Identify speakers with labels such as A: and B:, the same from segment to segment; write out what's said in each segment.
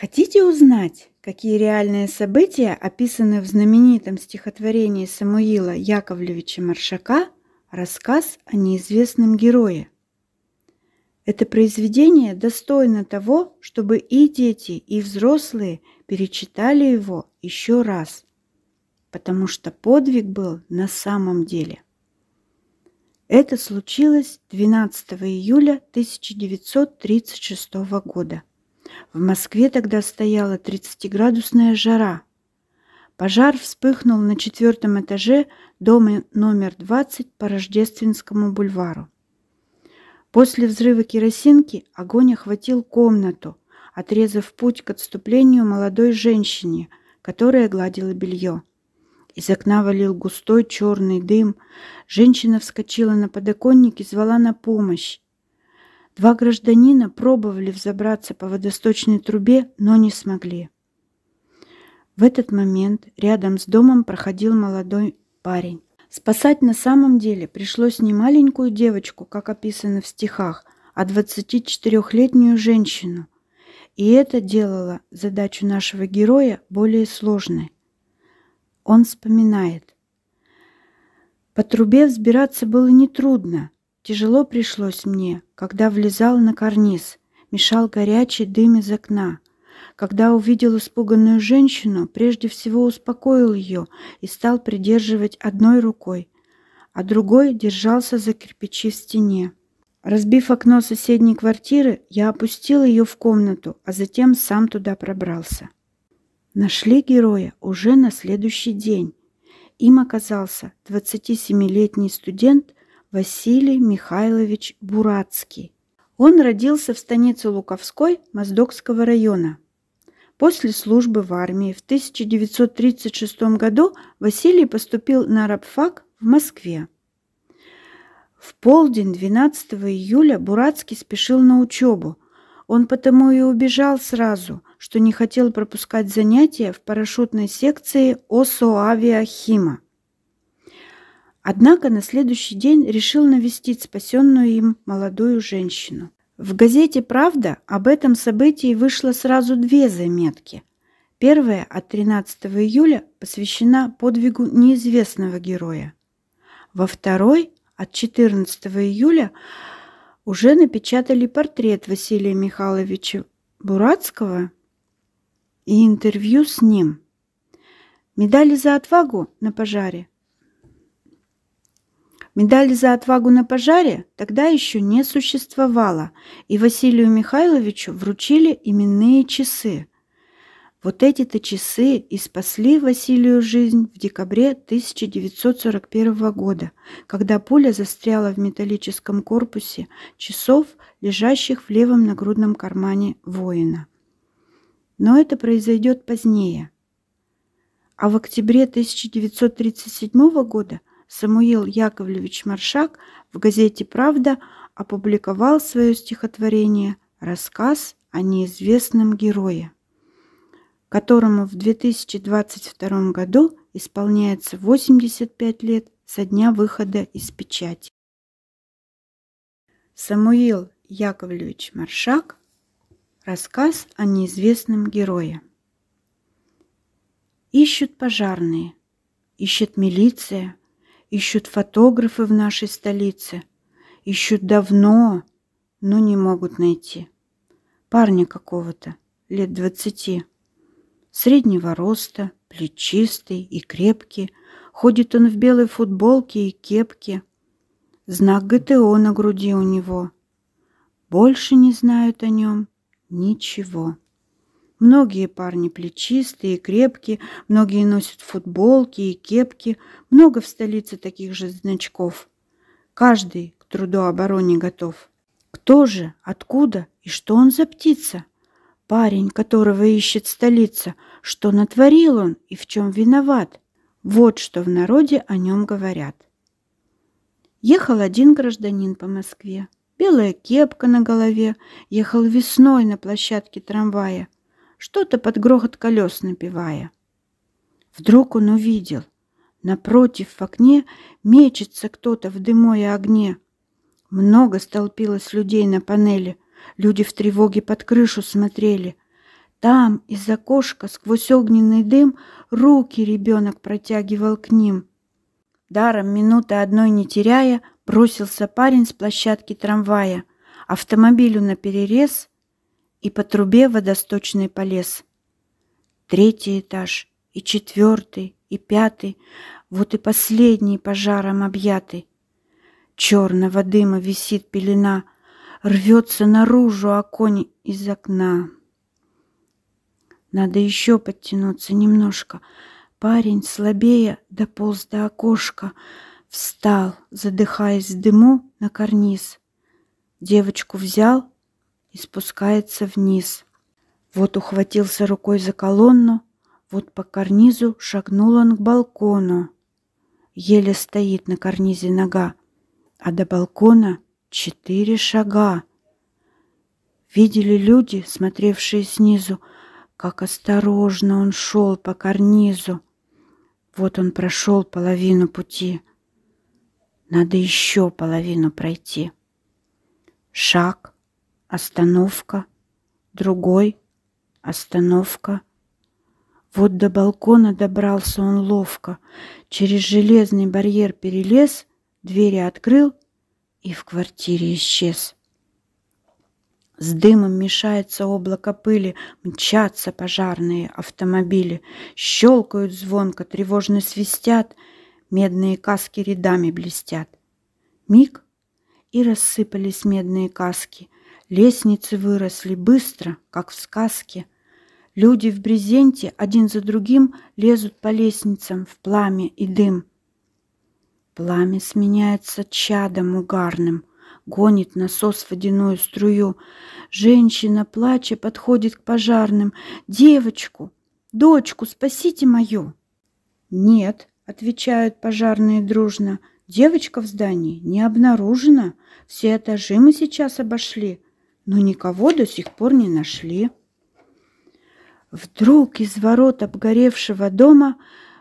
A: Хотите узнать, какие реальные события описаны в знаменитом стихотворении Самуила Яковлевича Маршака «Рассказ о неизвестном герое»? Это произведение достойно того, чтобы и дети, и взрослые перечитали его еще раз, потому что подвиг был на самом деле. Это случилось 12 июля 1936 года. В Москве тогда стояла 30-градусная жара. Пожар вспыхнул на четвертом этаже дома номер 20 по Рождественскому бульвару. После взрыва керосинки огонь охватил комнату, отрезав путь к отступлению молодой женщине, которая гладила белье. Из окна валил густой черный дым. Женщина вскочила на подоконник и звала на помощь. Два гражданина пробовали взобраться по водосточной трубе, но не смогли. В этот момент рядом с домом проходил молодой парень. Спасать на самом деле пришлось не маленькую девочку, как описано в стихах, а 24-летнюю женщину. И это делало задачу нашего героя более сложной. Он вспоминает. По трубе взбираться было нетрудно. Тяжело пришлось мне, когда влезал на карниз, мешал горячий дым из окна. Когда увидел испуганную женщину, прежде всего успокоил ее и стал придерживать одной рукой, а другой держался за кирпичи в стене. Разбив окно соседней квартиры, я опустил ее в комнату, а затем сам туда пробрался. Нашли героя уже на следующий день. Им оказался 27-летний студент Василий Михайлович Бурацкий. Он родился в станице Луковской Моздокского района. После службы в армии в 1936 году Василий поступил на рабфак в Москве. В полдень 12 июля Бурацкий спешил на учебу. Он потому и убежал сразу, что не хотел пропускать занятия в парашютной секции ОСО «Авиахима». Однако на следующий день решил навестить спасенную им молодую женщину. В газете «Правда» об этом событии вышло сразу две заметки. Первая от 13 июля посвящена подвигу неизвестного героя. Во второй от 14 июля уже напечатали портрет Василия Михайловича Бурацкого и интервью с ним. Медали за отвагу на пожаре Медали за отвагу на пожаре тогда еще не существовало, и Василию Михайловичу вручили именные часы. Вот эти-то часы и спасли Василию жизнь в декабре 1941 года, когда пуля застряла в металлическом корпусе часов, лежащих в левом нагрудном кармане воина. Но это произойдет позднее. А в октябре 1937 года Самуил Яковлевич Маршак в газете «Правда» опубликовал свое стихотворение «Рассказ о неизвестном герое», которому в 2022 году исполняется 85 лет со дня выхода из печати. Самуил Яковлевич Маршак Рассказ о неизвестном герое. Ищут пожарные, ищет милиция, Ищут фотографы в нашей столице. Ищут давно, но не могут найти. Парня какого-то, лет двадцати. Среднего роста, плечистый и крепкий. Ходит он в белой футболке и кепке. Знак ГТО на груди у него. Больше не знают о нем ничего. Многие парни плечистые, крепкие, многие носят футболки и кепки, много в столице таких же значков. Каждый к труду обороне готов. Кто же, откуда и что он за птица? Парень, которого ищет столица, что натворил он и в чем виноват? Вот что в народе о нем говорят. Ехал один гражданин по Москве. Белая кепка на голове, ехал весной на площадке трамвая – что-то под грохот колес напевая. Вдруг он увидел. Напротив в окне мечется кто-то в дыму и огне. Много столпилось людей на панели. Люди в тревоге под крышу смотрели. Там из окошка сквозь огненный дым руки ребенок протягивал к ним. Даром минуты одной не теряя, бросился парень с площадки трамвая. Автомобилю на перерез и по трубе водосточный полез. Третий этаж, и четвертый, и пятый, вот и последний пожаром объятый. Черного дыма висит пелена, рвется наружу оконь а из окна. Надо еще подтянуться немножко. Парень, слабее, дополз до окошка, встал, задыхаясь в дыму, на карниз. Девочку взял, и спускается вниз. Вот ухватился рукой за колонну, вот по карнизу шагнул он к балкону. Еле стоит на карнизе нога, а до балкона четыре шага. Видели люди, смотревшие снизу, как осторожно он шел по карнизу. Вот он прошел половину пути. Надо еще половину пройти. Шаг — остановка, другой, остановка. Вот до балкона добрался он ловко, через железный барьер перелез, двери открыл и в квартире исчез. С дымом мешается облако пыли, мчатся пожарные автомобили, щелкают звонко, тревожно свистят, медные каски рядами блестят. Миг, и рассыпались медные каски — Лестницы выросли быстро, как в сказке. Люди в брезенте один за другим лезут по лестницам в пламя и дым. Пламя сменяется чадом угарным, гонит насос водяную струю. Женщина, плача, подходит к пожарным. «Девочку! Дочку, спасите мою!» «Нет», — отвечают пожарные дружно, — «девочка в здании не обнаружена. Все этажи мы сейчас обошли но никого до сих пор не нашли. Вдруг из ворот обгоревшего дома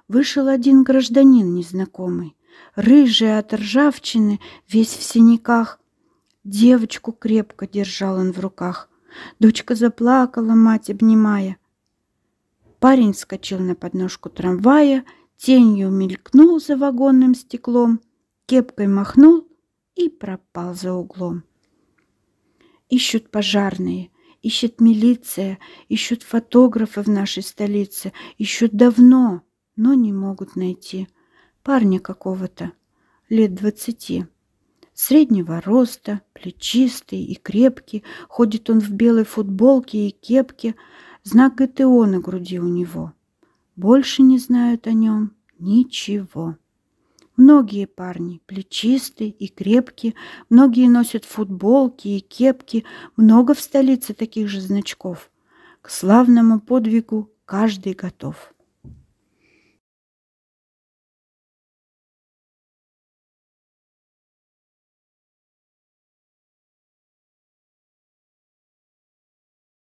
A: вышел один гражданин незнакомый, рыжий от ржавчины, весь в синяках. Девочку крепко держал он в руках. Дочка заплакала, мать обнимая. Парень скочил на подножку трамвая, тенью мелькнул за вагонным стеклом, кепкой махнул и пропал за углом. Ищут пожарные, ищет милиция, ищут фотографы в нашей столице, ищут давно, но не могут найти. Парня какого-то, лет двадцати. Среднего роста, плечистый и крепкий, ходит он в белой футболке и кепке, знак ГТО на груди у него. Больше не знают о нем ничего. Многие парни плечистые и крепкие, многие носят футболки и кепки, много в столице таких же значков. К славному подвигу каждый готов.